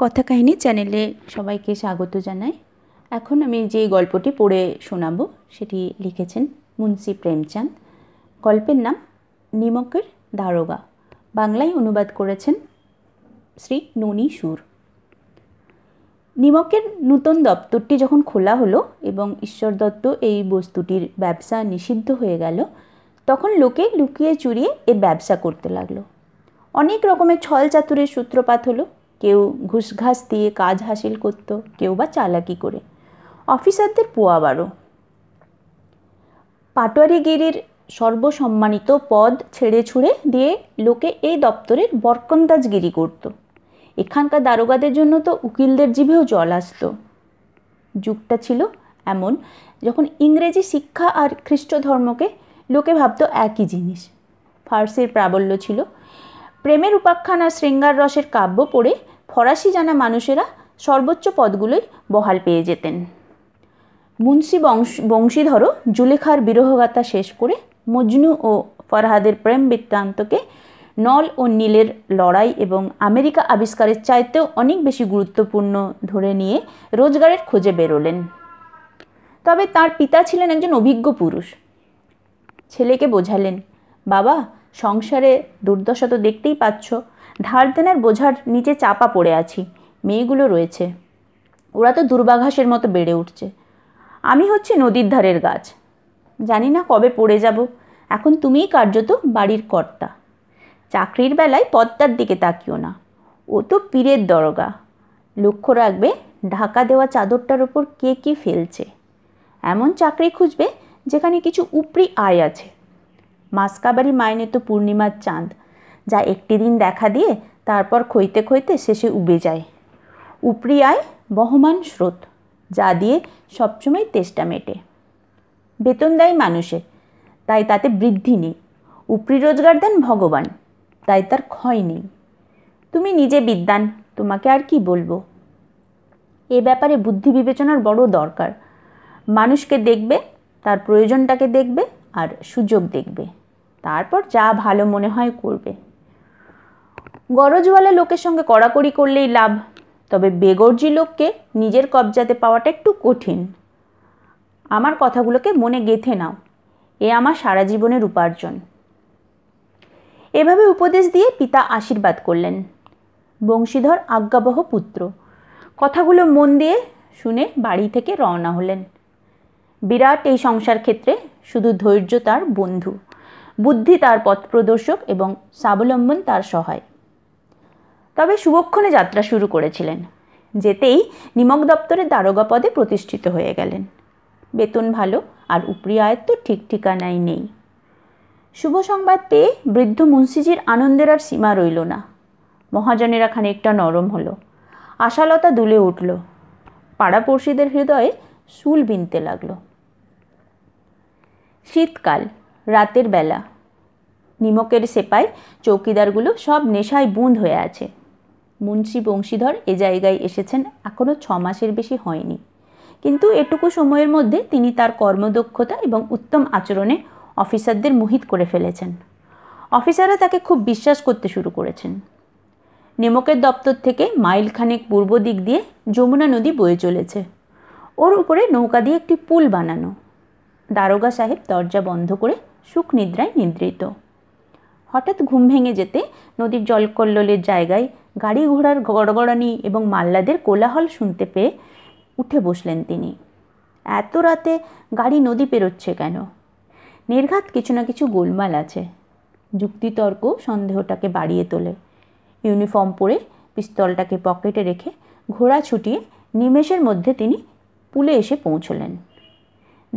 কথা কাহিনী চ্যানেলে সবাইকে স্বাগত জানাই এখন আমি যে গল্পটি পড়ে শোনাব সেটি লিখেছেন মুন্সি প্রেমচাঁদ গল্পের নাম নিমকের দারোগা বাংলায় অনুবাদ করেছেন শ্রী ননী সুর নিমকের নূতন দপ্তরটি যখন খোলা হলো এবং ঈশ্বর দত্ত এই বস্তুটির ব্যবসা নিষিদ্ধ হয়ে গেল তখন লোকে লুকিয়ে চুরিয়ে এর ব্যবসা করতে লাগলো অনেক রকমের ছল চাতুরের সূত্রপাত হলো কেউ ঘাস দিয়ে কাজ হাসিল করত কেউ বা চালাকি করে অফিসারদের পোয়া পাটোয়ারি পাটোয়ারিগিরির সর্বসম্মানিত পদ ছেড়ে ছুঁড়ে দিয়ে লোকে এই দপ্তরের বরকন্দাজগিরি করত এখানকার দারোগাদের জন্য তো উকিলদের জিভেও জল আসত যুগটা ছিল এমন যখন ইংরেজি শিক্ষা আর খ্রিস্ট ধর্মকে লোকে ভাবত একই জিনিস ফার্সির প্রাবল্য ছিল প্রেমের উপাখ্যান আর শৃঙ্গার রসের কাব্য পড়ে ফরাসি জানা মানুষেরা সর্বোচ্চ পদগুলোই বহাল পেয়ে যেতেন মুন্সি বংশ বংশীধরও জুলেখার বিরহগাতা শেষ করে মজনু ও ফরহাদের প্রেম বৃত্তান্তকে নল ও নীলের লড়াই এবং আমেরিকা আবিষ্কারের চাইতেও অনেক বেশি গুরুত্বপূর্ণ ধরে নিয়ে রোজগারের খোঁজে বেরোলেন তবে তার পিতা ছিলেন একজন অভিজ্ঞ পুরুষ ছেলেকে বোঝালেন বাবা সংসারে দুর্দশা তো দেখতেই পাচ্ছ ধার দেনার বোঝার নিচে চাপা পড়ে আছি মেয়েগুলো রয়েছে ওরা তো দুর্বাঘাসের মতো বেড়ে উঠছে আমি হচ্ছে নদীর ধারের গাছ জানি না কবে পড়ে যাব এখন তুমিই কার্যত বাড়ির কর্তা চাকরির বেলায় পদ্মার দিকে তাকিও না ও তো পীরের দরগা লক্ষ্য রাখবে ঢাকা দেওয়া চাদরটার ওপর কে কি ফেলছে এমন চাকরি খুঁজবে যেখানে কিছু উপরি আয় আছে মাসকাবারি মাইনে তো পূর্ণিমার চাঁদ যা একটি দিন দেখা দিয়ে তারপর খইতে খইতে শেষে উবে যায় উপরিয়ায় বহমান স্রোত যা দিয়ে সবসময় তেষ্টা মেটে বেতন দেয় মানুষে তাই তাতে বৃদ্ধি নেই উপরি রোজগার দেন ভগবান তাই তার ক্ষয় নেই তুমি নিজে বিদ্যান তোমাকে আর কি বলবো এ ব্যাপারে বুদ্ধি বিবেচনার বড় দরকার মানুষকে দেখবে তার প্রয়োজনটাকে দেখবে আর সুযোগ দেখবে তারপর যা ভালো মনে হয় করবে গরজওয়ালা লোকের সঙ্গে কড়াকড়ি করলেই লাভ তবে বেগর্জি লোককে নিজের কবজাতে পাওয়াটা একটু কঠিন আমার কথাগুলোকে মনে গেথে নাও এ আমার সারা জীবনের উপার্জন এভাবে উপদেশ দিয়ে পিতা আশীর্বাদ করলেন বংশীধর আজ্ঞাবহ পুত্র কথাগুলো মন দিয়ে শুনে বাড়ি থেকে রওনা হলেন বিরাট এই সংসার ক্ষেত্রে শুধু ধৈর্য তার বন্ধু বুদ্ধি তার পথ প্রদর্শক এবং স্বাবলম্বন তার সহায় তবে শুভক্ষণে যাত্রা শুরু করেছিলেন যেতেই নিমক দপ্তরের দারোগা পদে প্রতিষ্ঠিত হয়ে গেলেন বেতন ভালো আর উপরি আয়ত্ত ঠিক ঠিকানাই নেই শুভ সংবাদ পেয়ে বৃদ্ধ মুন্সিজির আনন্দের আর সীমা রইল না মহাজনেরা খানিকটা নরম হলো আশালতা দুলে উঠল পাড়াপড়শিদের হৃদয়ে শুল বিনতে লাগল শীতকাল রাতের বেলা নিমকের সেপাই চৌকিদারগুলো সব নেশায় বুঁদ হয়ে আছে মুন্সি বংশীধর এ জায়গায় এসেছেন এখনও ছ মাসের বেশি হয়নি কিন্তু এটুকু সময়ের মধ্যে তিনি তার কর্মদক্ষতা এবং উত্তম আচরণে অফিসারদের মোহিত করে ফেলেছেন অফিসাররা তাকে খুব বিশ্বাস করতে শুরু করেছেন নেমকের দপ্তর থেকে মাইল খানেক পূর্ব দিক দিয়ে যমুনা নদী বয়ে চলেছে ওর উপরে নৌকা দিয়ে একটি পুল বানানো দারোগা সাহেব দরজা বন্ধ করে সুখনিদ্রায় নিদ্রিত হঠাৎ ঘুম ভেঙে যেতে নদীর জলকল্লোলের জায়গায় গাড়ি ঘোড়ার গড়গড়ানি এবং মাল্লাদের কোলাহল শুনতে পেয়ে উঠে বসলেন তিনি এত রাতে গাড়ি নদী পেরোচ্ছে কেন নির্ঘাত কিছু না কিছু গোলমাল আছে যুক্তিতর্ক সন্দেহটাকে বাড়িয়ে তোলে ইউনিফর্ম পরে পিস্তলটাকে পকেটে রেখে ঘোড়া ছুটিয়ে নিমেষের মধ্যে তিনি পুলে এসে পৌঁছলেন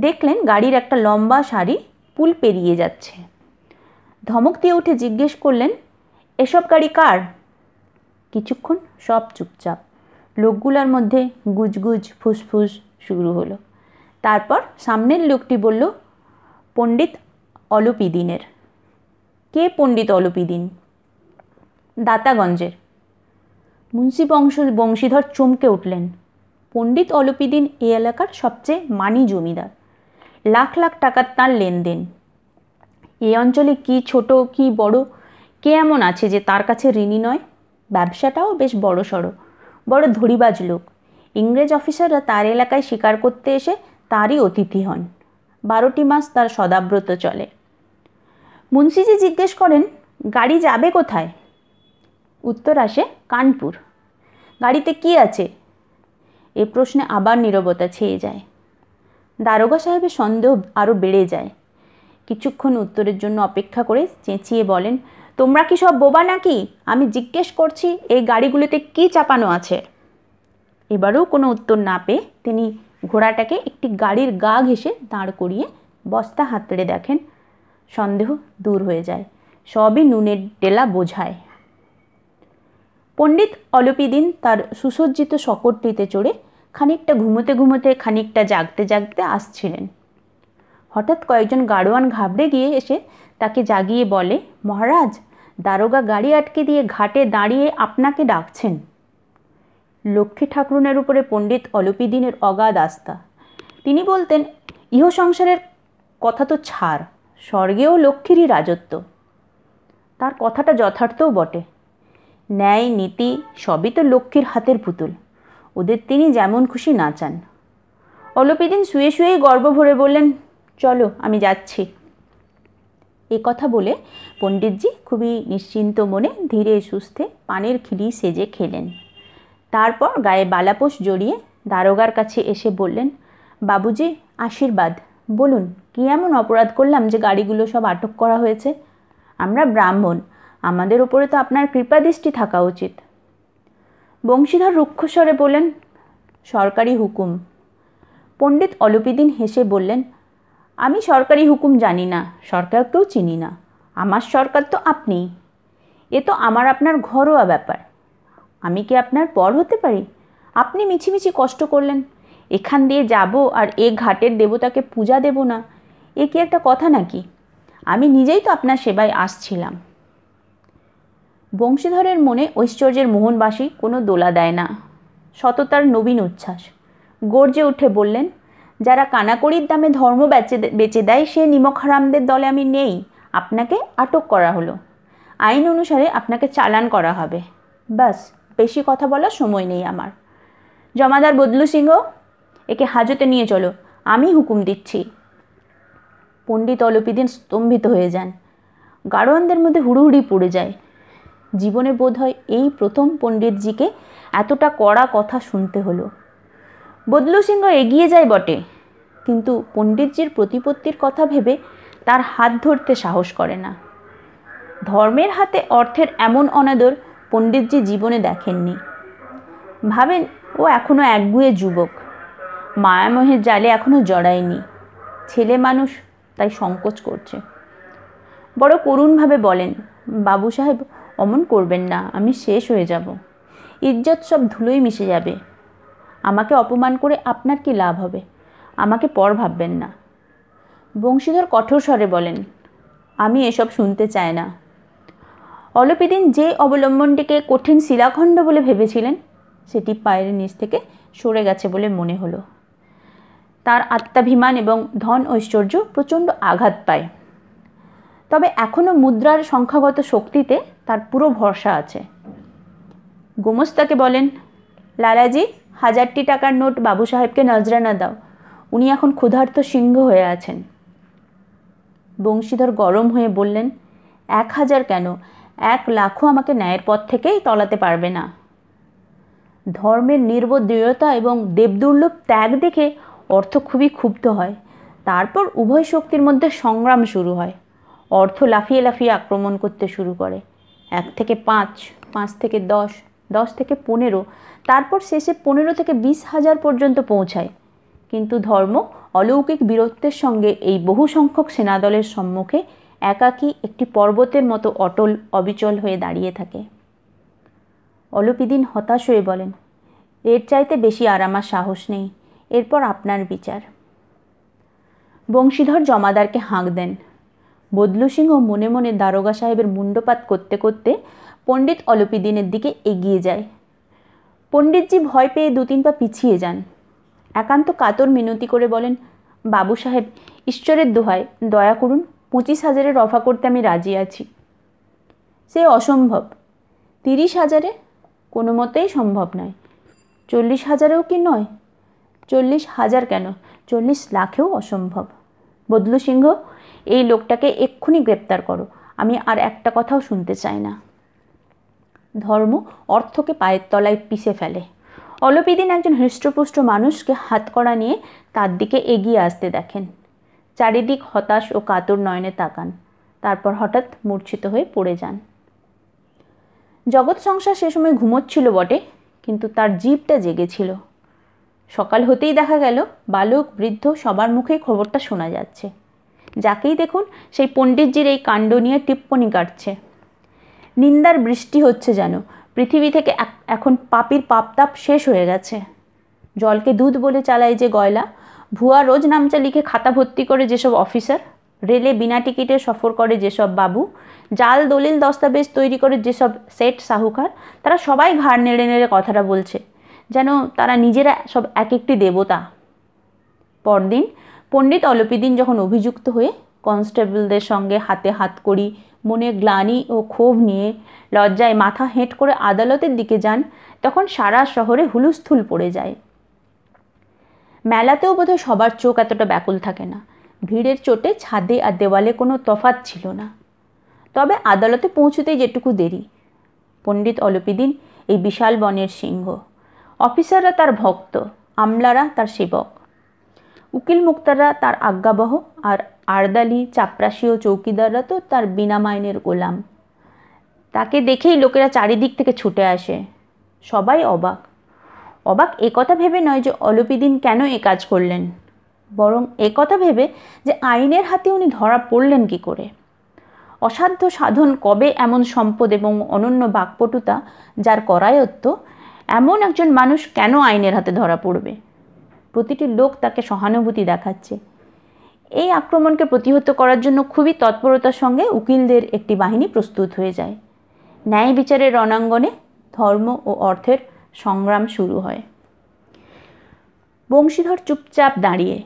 দেখলেন গাড়ির একটা লম্বা শাড়ি পুল পেরিয়ে যাচ্ছে ধমক দিয়ে উঠে জিজ্ঞেস করলেন এসব গাড়ি কার কিছুক্ষণ সব চুপচাপ লোকগুলার মধ্যে গুজগুজ ফুসফুস শুরু হলো তারপর সামনের লোকটি বলল পণ্ডিত অলপিদিনের কে পণ্ডিত অলপিদিন দাতাগঞ্জের মুন্সি বংশ বংশীধর চমকে উঠলেন পণ্ডিত অলপিদিন এ এলাকার সবচেয়ে মানি জমিদার লাখ লাখ টাকার তার লেনদেন এ অঞ্চলে কি ছোট কি বড় কে এমন আছে যে তার কাছে ঋণী নয় ব্যবসাটাও বেশ বড় সড়ো বড় ধরিবাজ লোক ইংরেজ অফিসাররা তার এলাকায় শিকার করতে এসে তারই অতিথি হন বারোটি মাস তার সদাব্রত চলে মুন্সিজি জিজ্ঞেস করেন গাড়ি যাবে কোথায় উত্তর আসে কানপুর গাড়িতে কি আছে এ প্রশ্নে আবার নীরবতা ছেয়ে যায় দারোগা সাহেবের সন্দেহ আরও বেড়ে যায় কিছুক্ষণ উত্তরের জন্য অপেক্ষা করে চেঁচিয়ে বলেন তোমরা কি সব বোবা নাকি আমি জিজ্ঞেস করছি এই গাড়িগুলিতে কি চাপানো আছে এবারও কোনো উত্তর না পেয়ে তিনি ঘোড়াটাকে একটি গাড়ির গা ঘেসে দাঁড় করিয়ে বস্তা হাতড়ে দেখেন সন্দেহ দূর হয়ে যায় সবই নুনের ডেলা বোঝায় পণ্ডিত দিন তার সুসজ্জিত শকরটিতে চড়ে খানিকটা ঘুমোতে ঘুমোতে খানিকটা জাগতে জাগতে আসছিলেন হঠাৎ কয়েকজন গাড়োয়ান ঘাবড়ে গিয়ে এসে তাকে জাগিয়ে বলে মহারাজ দারোগা গাড়ি আটকে দিয়ে ঘাটে দাঁড়িয়ে আপনাকে ডাকছেন লক্ষ্মী ঠাকুরনের উপরে পণ্ডিত অলপিদিনের অগাধ আস্থা তিনি বলতেন ইহ সংসারের কথা তো ছাড় স্বর্গেও লক্ষ্মীরই রাজত্ব তার কথাটা যথার্থও বটে ন্যায় নীতি সবই তো লক্ষ্মীর হাতের পুতুল ওদের তিনি যেমন খুশি নাচান অলপিদিন শুয়ে শুয়েই গর্ব ভরে বললেন চলো আমি যাচ্ছি এ কথা বলে পণ্ডিতজি খুবই নিশ্চিন্ত মনে ধীরে সুস্থে পানের খিলি সেজে খেলেন তারপর গায়ে বালাপোষ জড়িয়ে দারোগার কাছে এসে বললেন বাবুজি আশীর্বাদ বলুন কি এমন অপরাধ করলাম যে গাড়িগুলো সব আটক করা হয়েছে আমরা ব্রাহ্মণ আমাদের ওপরে তো আপনার কৃপাদৃষ্টি থাকা উচিত বংশীধর রুক্ষস্বরে বললেন সরকারি হুকুম পণ্ডিত অলপিদিন হেসে বললেন আমি সরকারি হুকুম জানি না সরকারকেও চিনি না আমার সরকার তো আপনি এ তো আমার আপনার ঘরোয়া ব্যাপার আমি কি আপনার পর হতে পারি আপনি মিছিমিছি কষ্ট করলেন এখান দিয়ে যাব আর এ ঘাটের দেবতাকে পূজা দেব না এ কি একটা কথা নাকি আমি নিজেই তো আপনার সেবায় আসছিলাম বংশীধরের মনে ঐশ্বর্যের মোহনবাসী কোনো দোলা দেয় না সততার নবীন উচ্ছ্বাস গর্জে উঠে বললেন যারা কানাকড়ির দামে ধর্ম বেচে বেচে দেয় সে নিমক হারামদের দলে আমি নেই আপনাকে আটক করা হলো আইন অনুসারে আপনাকে চালান করা হবে বাস বেশি কথা বলার সময় নেই আমার জমাদার বদলু সিংহ একে হাজতে নিয়ে চলো আমি হুকুম দিচ্ছি পণ্ডিত অলপিদিন স্তম্ভিত হয়ে যান গাড়োয়ানদের মধ্যে হুড়ুহুড়ি পড়ে যায় জীবনে বোধ হয় এই প্রথম পণ্ডিতজিকে এতটা কড়া কথা শুনতে হলো বদলু সিংহ এগিয়ে যায় বটে কিন্তু পণ্ডিতজির প্রতিপত্তির কথা ভেবে তার হাত ধরতে সাহস করে না ধর্মের হাতে অর্থের এমন অনাদর পণ্ডিতজি জীবনে দেখেননি ভাবেন ও এখনও একগুয়ে যুবক মায়ামোহের জালে এখনও জড়ায়নি ছেলে মানুষ তাই সংকোচ করছে বড় করুণভাবে বলেন বাবু সাহেব অমন করবেন না আমি শেষ হয়ে যাব ইজ্জত সব ধুলোই মিশে যাবে আমাকে অপমান করে আপনার কি লাভ হবে আমাকে পর ভাববেন না বংশীধর কঠোর স্বরে বলেন আমি এসব শুনতে চাই না অলপিদিন যে অবলম্বনটিকে কঠিন শিলাখণ্ড বলে ভেবেছিলেন সেটি পায়ের নিচ থেকে সরে গেছে বলে মনে হলো তার আত্মাভিমান এবং ধন ঐশ্বর্য প্রচণ্ড আঘাত পায় তবে এখনও মুদ্রার সংখ্যাগত শক্তিতে তার পুরো ভরসা আছে গোমস্তাকে বলেন লালাজি হাজারটি টাকার নোট বাবু সাহেবকে নজরানা দাও উনি এখন ক্ষুধার্ত সিংহ হয়ে আছেন বংশীধর গরম হয়ে বললেন এক হাজার কেন এক লাখও আমাকে ন্যায়ের পথ থেকেই তলাতে পারবে না ধর্মের নির্বোধ এবং দেবদুর্লভ ত্যাগ দেখে অর্থ খুবই ক্ষুব্ধ হয় তারপর উভয় শক্তির মধ্যে সংগ্রাম শুরু হয় অর্থ লাফিয়ে লাফিয়ে আক্রমণ করতে শুরু করে এক থেকে পাঁচ পাঁচ থেকে দশ দশ থেকে পনেরো তারপর শেষে পনেরো থেকে বিশ হাজার পর্যন্ত পৌঁছায় কিন্তু ধর্ম অলৌকিক বীরত্বের সঙ্গে এই বহু সংখ্যক সেনাদলের সম্মুখে একাকী একটি পর্বতের মতো অটল অবিচল হয়ে দাঁড়িয়ে থাকে অলপিদিন হতাশ হয়ে বলেন এর চাইতে বেশি আর আমার সাহস নেই এরপর আপনার বিচার বংশীধর জমাদারকে হাঁক দেন বদলু সিংহ মনে মনে দারোগা সাহেবের মুন্ডপাত করতে করতে পণ্ডিত অলপিদিনের দিকে এগিয়ে যায় পণ্ডিতজি ভয় পেয়ে দু তিন পা পিছিয়ে যান একান্ত কাতর মিনতি করে বলেন বাবু সাহেব ঈশ্বরের দোহায় দয়া করুন পঁচিশ হাজারের অফা করতে আমি রাজি আছি সে অসম্ভব তিরিশ হাজারে কোনো মতেই সম্ভব নয় চল্লিশ হাজারেও কি নয় চল্লিশ হাজার কেন চল্লিশ লাখেও অসম্ভব বদলু সিংহ এই লোকটাকে এক্ষুনি গ্রেপ্তার করো আমি আর একটা কথাও শুনতে চাই না ধর্ম অর্থকে পায়ের তলায় পিষে ফেলে অলপিদিন একজন হৃষ্টপুষ্ট মানুষকে হাতকড়া নিয়ে তার দিকে এগিয়ে আসতে দেখেন চারিদিক হতাশ ও কাতর নয়নে তাকান তারপর হঠাৎ মূর্ছিত হয়ে পড়ে যান জগৎ সংসার সে সময় ঘুমোচ্ছিল বটে কিন্তু তার জীবটা জেগেছিল সকাল হতেই দেখা গেল বালক বৃদ্ধ সবার মুখেই খবরটা শোনা যাচ্ছে যাকেই দেখুন সেই পণ্ডিতজির এই কাণ্ড নিয়ে টিপ্পণী কাটছে নিন্দার বৃষ্টি হচ্ছে যেন পৃথিবী থেকে এখন পাপির পাপতাপ শেষ হয়ে গেছে জলকে দুধ বলে চালায় যে গয়লা ভুয়া রোজ নামচা লিখে খাতা ভর্তি করে যেসব অফিসার রেলে বিনা টিকিটে সফর করে যেসব বাবু জাল দলিল দস্তাবেজ তৈরি করে যেসব সেট সাহুকার তারা সবাই ঘাড় নেড়ে নেড়ে কথাটা বলছে যেন তারা নিজেরা সব এক একটি দেবতা পরদিন পণ্ডিত অলপিদিন যখন অভিযুক্ত হয়ে কনস্টেবলদের সঙ্গে হাতে হাত করি মনে গ্লানি ও ক্ষোভ নিয়ে লজ্জায় মাথা হেঁট করে আদালতের দিকে যান তখন সারা শহরে হুলুস্থুল পড়ে যায় মেলাতেও বোধহয় সবার চোখ এতটা ব্যাকুল থাকে না ভিড়ের চোটে ছাদে আর দেওয়ালে কোনো তফাত ছিল না তবে আদালতে পৌঁছতে যেটুকু দেরি পণ্ডিত অলপিদিন এই বিশাল বনের সিংহ অফিসাররা তার ভক্ত আমলারা তার সেবক উকিল মুক্তাররা তার আজ্ঞাবহ আর আর্দালি চাপরাশি ও চৌকিদাররা তো তার বিনা মাইনের গোলাম তাকে দেখেই লোকেরা চারিদিক থেকে ছুটে আসে সবাই অবাক অবাক একথা ভেবে নয় যে অলপিদিন কেন এ কাজ করলেন বরং একথা ভেবে যে আইনের হাতে উনি ধরা পড়লেন কি করে অসাধ্য সাধন কবে এমন সম্পদ এবং অনন্য বাকপটুতা যার করায়ত্ত এমন একজন মানুষ কেন আইনের হাতে ধরা পড়বে প্রতিটি লোক তাকে সহানুভূতি দেখাচ্ছে এই আক্রমণকে প্রতিহত করার জন্য খুবই তৎপরতার সঙ্গে উকিলদের একটি বাহিনী প্রস্তুত হয়ে যায় ন্যায় বিচারের রণাঙ্গনে ধর্ম ও অর্থের সংগ্রাম শুরু হয় বংশীধর চুপচাপ দাঁড়িয়ে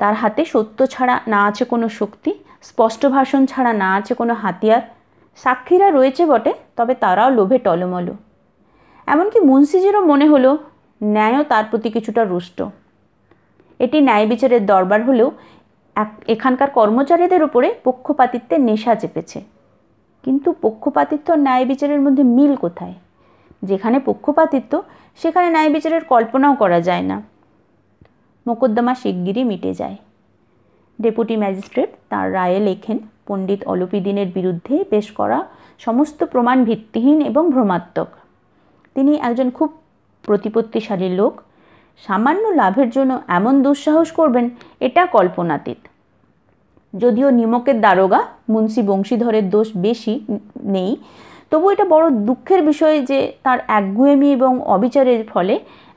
তার হাতে সত্য ছাড়া না আছে কোনো শক্তি স্পষ্ট ভাষণ ছাড়া না আছে কোনো হাতিয়ার সাক্ষীরা রয়েছে বটে তবে তারাও লোভে টলমলো এমনকি মুন্সিজিরও মনে হলো ন্যায়ও তার প্রতি কিছুটা রুষ্ট এটি ন্যায় বিচারের দরবার হলেও এখানকার কর্মচারীদের উপরে পক্ষপাতিত্বের নেশা চেপেছে কিন্তু পক্ষপাতিত্ব ন্যায় বিচারের মধ্যে মিল কোথায় যেখানে পক্ষপাতিত্ব সেখানে ন্যায় বিচারের কল্পনাও করা যায় না মোকদ্দমা শিগগিরই মিটে যায় ডেপুটি ম্যাজিস্ট্রেট তার রায়ে লেখেন পণ্ডিত অলপিদিনের বিরুদ্ধে পেশ করা সমস্ত প্রমাণ ভিত্তিহীন এবং ভ্রমাত্মক তিনি একজন খুব প্রতিপত্তিশালী লোক সামান্য লাভের জন্য এমন দুঃসাহস করবেন এটা কল্পনাতীত যদিও নিমকের দারোগা মুন্সি বংশীধরের দোষ বেশি নেই তবু এটা বড় দুঃখের বিষয় যে তার একগুয়েমি এবং অবিচারের ফলে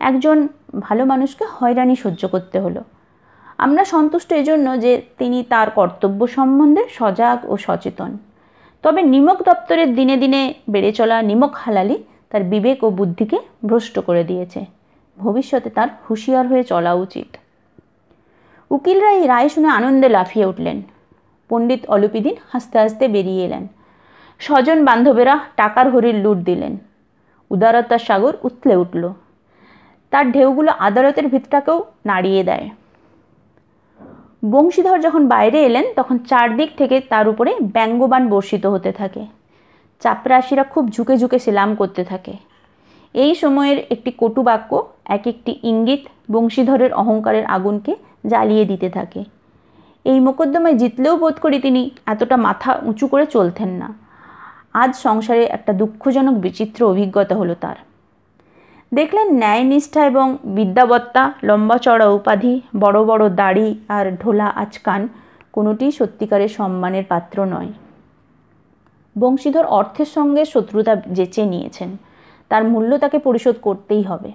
একজন ভালো মানুষকে হয়রানি সহ্য করতে হলো আমরা সন্তুষ্ট এজন্য যে তিনি তার কর্তব্য সম্বন্ধে সজাগ ও সচেতন তবে নিমক দপ্তরের দিনে দিনে বেড়ে চলা নিমক হালালি তার বিবেক ও বুদ্ধিকে ভ্রষ্ট করে দিয়েছে ভবিষ্যতে তার হুঁশিয়ার হয়ে চলা উচিত উকিলরা এই রায় শুনে আনন্দে লাফিয়ে উঠলেন পণ্ডিত অলুপিদিন হাসতে হাসতে বেরিয়ে এলেন স্বজন বান্ধবেরা টাকার হরির লুট দিলেন উদারতার সাগর উথলে উঠল তার ঢেউগুলো আদালতের ভিতটাকেও নাড়িয়ে দেয় বংশীধর যখন বাইরে এলেন তখন চারদিক থেকে তার উপরে ব্যঙ্গবান বর্ষিত হতে থাকে চাপরাশিরা খুব ঝুঁকে ঝুঁকে সেলাম করতে থাকে এই সময়ের একটি কটু বাক্য এক একটি ইঙ্গিত বংশীধরের অহংকারের আগুনকে জ্বালিয়ে দিতে থাকে এই মোকদ্দমায় জিতলেও বোধ করি তিনি এতটা মাথা উঁচু করে চলতেন না আজ সংসারে একটা দুঃখজনক বিচিত্র অভিজ্ঞতা হলো তার দেখলেন ন্যায়নিষ্ঠা এবং বিদ্যাবত্তা লম্বা চড়া উপাধি বড় বড় দাড়ি আর ঢোলা আচকান কোনোটি সত্যিকারের সম্মানের পাত্র নয় বংশীধর অর্থের সঙ্গে শত্রুতা জেচে নিয়েছেন তার মূল্য তাকে পরিশোধ করতেই হবে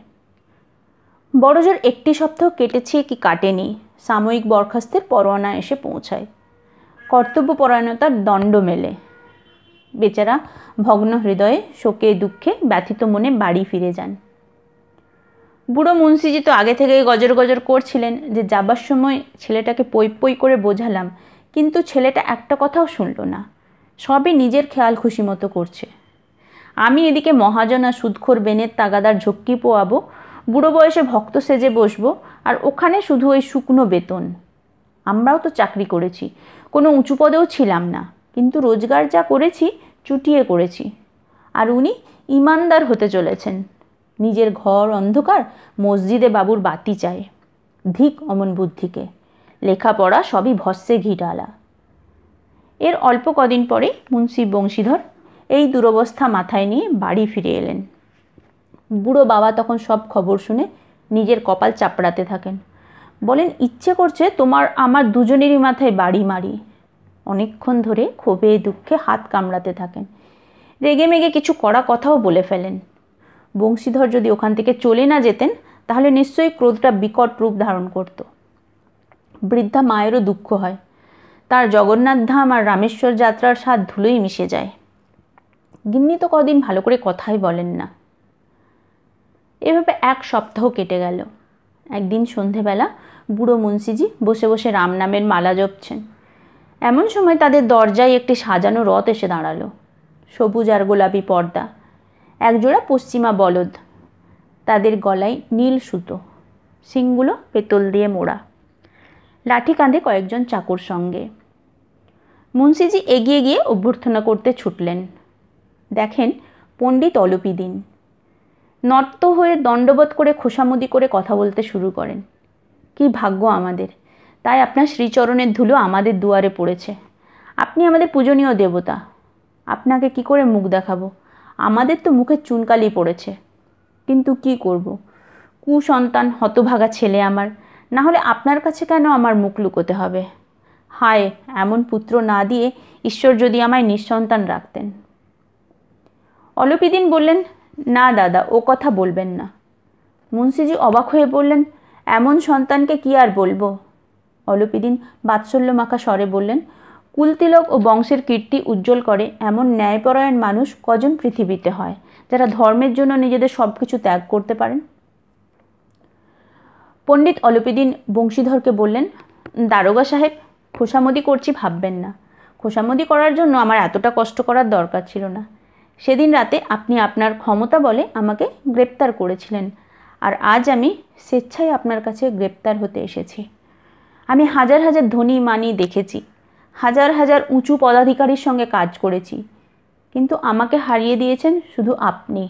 বড়জোর একটি সপ্তাহ কেটেছে কি কাটেনি সাময়িক বরখাস্তের পরোয়ানা এসে পৌঁছায় কর্তব্যপরায়ণতার দণ্ড মেলে বেচারা ভগ্ন হৃদয়ে শোকে দুঃখে ব্যথিত মনে বাড়ি ফিরে যান বুড়ো মুন্সিজি তো আগে থেকেই গজর গজর করছিলেন যে যাবার সময় ছেলেটাকে পই পই করে বোঝালাম কিন্তু ছেলেটা একটা কথাও শুনল না সবই নিজের খেয়াল খুশি মতো করছে আমি এদিকে মহাজন আর সুদখোর বেনের তাগাদার ঝক্কি পোয়াবো বুড়ো বয়সে ভক্ত সেজে বসবো আর ওখানে শুধু ওই শুকনো বেতন আমরাও তো চাকরি করেছি কোনো উঁচু পদেও ছিলাম না কিন্তু রোজগার যা করেছি চুটিয়ে করেছি আর উনি ইমানদার হতে চলেছেন নিজের ঘর অন্ধকার মসজিদে বাবুর বাতি চায় ধিক অমন বুদ্ধিকে লেখাপড়া সবই ভস্যে ঘি ডালা এর অল্প কদিন পরে মুন্সি বংশীধর এই দুরবস্থা মাথায় নিয়ে বাড়ি ফিরে এলেন বুড়ো বাবা তখন সব খবর শুনে নিজের কপাল চাপড়াতে থাকেন বলেন ইচ্ছে করছে তোমার আমার দুজনেরই মাথায় বাড়ি মারি অনেকক্ষণ ধরে ক্ষোভে দুঃখে হাত কামড়াতে থাকেন রেগে মেগে কিছু কড়া কথাও বলে ফেলেন বংশীধর যদি ওখান থেকে চলে না যেতেন তাহলে নিশ্চয়ই ক্রোধটা বিকট রূপ ধারণ করত বৃদ্ধা মায়েরও দুঃখ হয় তার জগন্নাথ ধাম আর রামেশ্বর যাত্রার স্বাদ ধুলোই মিশে যায় গিন্নি তো কদিন ভালো করে কথাই বলেন না এভাবে এক সপ্তাহ কেটে গেল একদিন সন্ধেবেলা বুড়ো মুন্সিজি বসে বসে রাম নামের মালা জপছেন এমন সময় তাদের দরজায় একটি সাজানো রথ এসে দাঁড়ালো সবুজ আর গোলাপি পর্দা একজোড়া পশ্চিমা বলদ তাদের গলায় নীল সুতো সিংগুলো পেতল দিয়ে মোড়া লাঠি কাঁধে কয়েকজন চাকর সঙ্গে মুন্সিজি এগিয়ে গিয়ে অভ্যর্থনা করতে ছুটলেন দেখেন পণ্ডিত অলপি দিন নর্ত হয়ে দণ্ডবোধ করে খোসামুদি করে কথা বলতে শুরু করেন কি ভাগ্য আমাদের তাই আপনার শ্রীচরণের ধুলো আমাদের দুয়ারে পড়েছে আপনি আমাদের পূজনীয় দেবতা আপনাকে কি করে মুখ দেখাবো আমাদের তো মুখে চুনকালি পড়েছে কিন্তু কি করব। কুসন্তান হতভাগা ছেলে আমার না হলে আপনার কাছে কেন আমার মুখ লুকোতে হবে হায় এমন পুত্র না দিয়ে ঈশ্বর যদি আমায় নিঃসন্তান রাখতেন অলোপিদিন বললেন না দাদা ও কথা বলবেন না মুন্সিজি অবাক হয়ে বললেন এমন সন্তানকে কি আর বলবো অলপিদিন বাৎসল্য মাখা স্বরে বললেন কুলতিলক ও বংশের কীর্তি উজ্জ্বল করে এমন ন্যায়পরায়ণ মানুষ কজন পৃথিবীতে হয় যারা ধর্মের জন্য নিজেদের সব কিছু ত্যাগ করতে পারেন পণ্ডিত অলপিদিন বংশীধরকে বললেন দারোগা সাহেব খোসামদি করছি ভাববেন না খোসামদি করার জন্য আমার এতটা কষ্ট করার দরকার ছিল না সেদিন রাতে আপনি আপনার ক্ষমতা বলে আমাকে গ্রেপ্তার করেছিলেন আর আজ আমি স্বেচ্ছায় আপনার কাছে গ্রেপ্তার হতে এসেছি আমি হাজার হাজার ধনী মানি দেখেছি হাজার হাজার উঁচু পদাধিকারীর সঙ্গে কাজ করেছি কিন্তু আমাকে হারিয়ে দিয়েছেন শুধু আপনি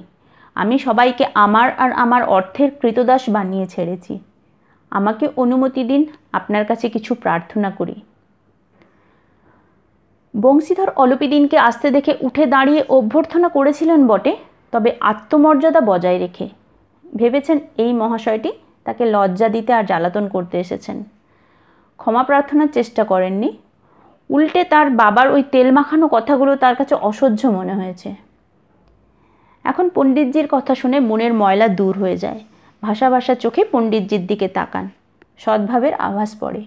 আমি সবাইকে আমার আর আমার অর্থের কৃতদাস বানিয়ে ছেড়েছি আমাকে অনুমতি দিন আপনার কাছে কিছু প্রার্থনা করি বংশীধর অলপিদিনকে আসতে দেখে উঠে দাঁড়িয়ে অভ্যর্থনা করেছিলেন বটে তবে আত্মমর্যাদা বজায় রেখে ভেবেছেন এই মহাশয়টি তাকে লজ্জা দিতে আর জ্বালাতন করতে এসেছেন ক্ষমা প্রার্থনার চেষ্টা করেননি উল্টে তার বাবার ওই তেল মাখানো কথাগুলো তার কাছে অসহ্য মনে হয়েছে এখন পণ্ডিতজির কথা শুনে মনের ময়লা দূর হয়ে যায় ভাষা ভাষা চোখে পণ্ডিতজির দিকে তাকান সদ্ভাবের আভাস পড়ে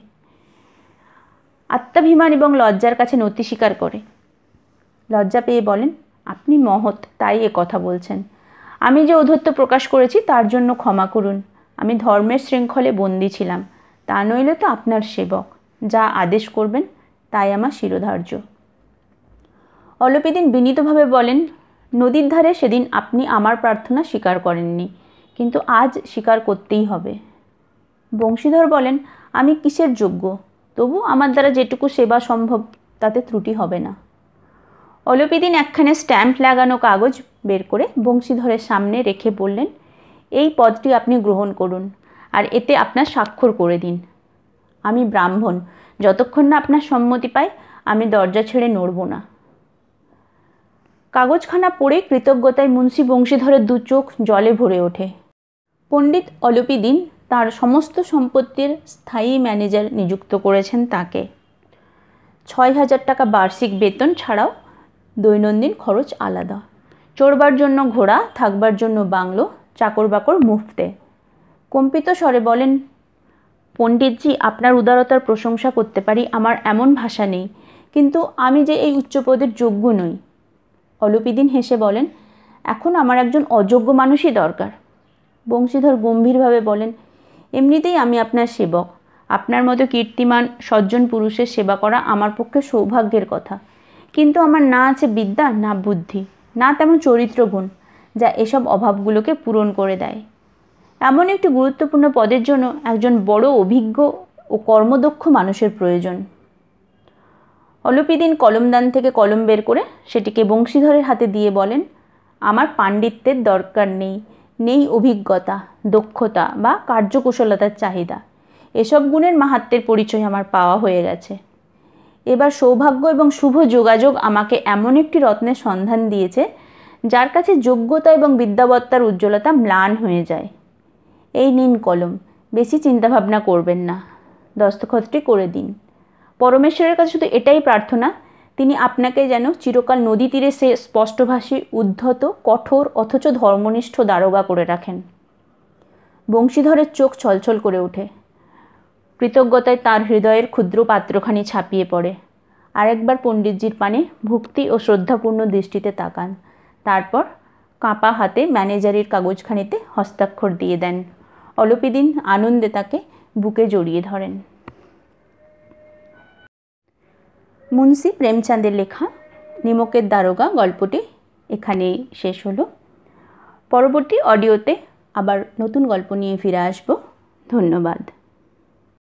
আত্মাভিমান এবং লজ্জার কাছে নতি স্বীকার করে লজ্জা পেয়ে বলেন আপনি মহৎ তাই এ কথা বলছেন আমি যে অধত্ব প্রকাশ করেছি তার জন্য ক্ষমা করুন আমি ধর্মের শৃঙ্খলে বন্দী ছিলাম তা নইলে তো আপনার সেবক যা আদেশ করবেন তাই আমার শিরোধার্য অলপিদিন বিনীতভাবে বলেন নদীর ধারে সেদিন আপনি আমার প্রার্থনা স্বীকার করেননি কিন্তু আজ স্বীকার করতেই হবে বংশীধর বলেন আমি কিসের যোগ্য তবু আমার দ্বারা যেটুকু সেবা সম্ভব তাতে ত্রুটি হবে না অলোপিদিন একখানে স্ট্যাম্প লাগানো কাগজ বের করে বংশীধরের সামনে রেখে বললেন এই পদটি আপনি গ্রহণ করুন আর এতে আপনার স্বাক্ষর করে দিন আমি ব্রাহ্মণ যতক্ষণ না আপনার সম্মতি পাই আমি দরজা ছেড়ে নড়ব না কাগজখানা পড়ে কৃতজ্ঞতায় মুন্সী বংশীধরের দু চোখ জলে ভরে ওঠে পণ্ডিত অলপিদিন তার সমস্ত সম্পত্তির স্থায়ী ম্যানেজার নিযুক্ত করেছেন তাকে ছয় হাজার টাকা বার্ষিক বেতন ছাড়াও দৈনন্দিন খরচ আলাদা চড়বার জন্য ঘোড়া থাকবার জন্য বাংলো চাকর বাকর মুফতে কম্পিত স্বরে বলেন পণ্ডিতজি আপনার উদারতার প্রশংসা করতে পারি আমার এমন ভাষা নেই কিন্তু আমি যে এই উচ্চপদের যোগ্য নই অলপিদিন হেসে বলেন এখন আমার একজন অযোগ্য মানুষই দরকার বংশীধর গম্ভীরভাবে বলেন এমনিতেই আমি আপনার সেবক আপনার মতো কীর্তিমান সজ্জন পুরুষের সেবা করা আমার পক্ষে সৌভাগ্যের কথা কিন্তু আমার না আছে বিদ্যা না বুদ্ধি না তেমন চরিত্রগুণ যা এসব অভাবগুলোকে পূরণ করে দেয় এমন একটি গুরুত্বপূর্ণ পদের জন্য একজন বড় অভিজ্ঞ ও কর্মদক্ষ মানুষের প্রয়োজন অলপিদিন কলমদান থেকে কলম বের করে সেটিকে বংশীধরের হাতে দিয়ে বলেন আমার পাণ্ডিত্যের দরকার নেই নেই অভিজ্ঞতা দক্ষতা বা কার্যকুশলতার চাহিদা এসব গুণের মাহাত্মের পরিচয় আমার পাওয়া হয়ে গেছে এবার সৌভাগ্য এবং শুভ যোগাযোগ আমাকে এমন একটি রত্নের সন্ধান দিয়েছে যার কাছে যোগ্যতা এবং বিদ্যাবত্তার উজ্জ্বলতা ম্লান হয়ে যায় এই নিন কলম বেশি চিন্তাভাবনা করবেন না দস্তখতটি করে দিন পরমেশ্বরের কাছে শুধু এটাই প্রার্থনা তিনি আপনাকে যেন চিরকাল নদী তীরে সে স্পষ্টভাষী উদ্ধত কঠোর অথচ ধর্মনিষ্ঠ দারোগা করে রাখেন বংশীধরের চোখ ছলছল করে ওঠে কৃতজ্ঞতায় তার হৃদয়ের ক্ষুদ্র পাত্রখানি ছাপিয়ে পড়ে আরেকবার পণ্ডিতজির পানে ভক্তি ও শ্রদ্ধাপূর্ণ দৃষ্টিতে তাকান তারপর কাঁপা হাতে ম্যানেজারের কাগজখানিতে হস্তাক্ষর দিয়ে দেন অলপিদিন আনন্দে তাকে বুকে জড়িয়ে ধরেন মুন্সি প্রেমচাঁদের লেখা নিমকের দারোগা গল্পটি এখানে শেষ হলো পরবর্তী অডিওতে আবার নতুন গল্প নিয়ে ফিরে আসব ধন্যবাদ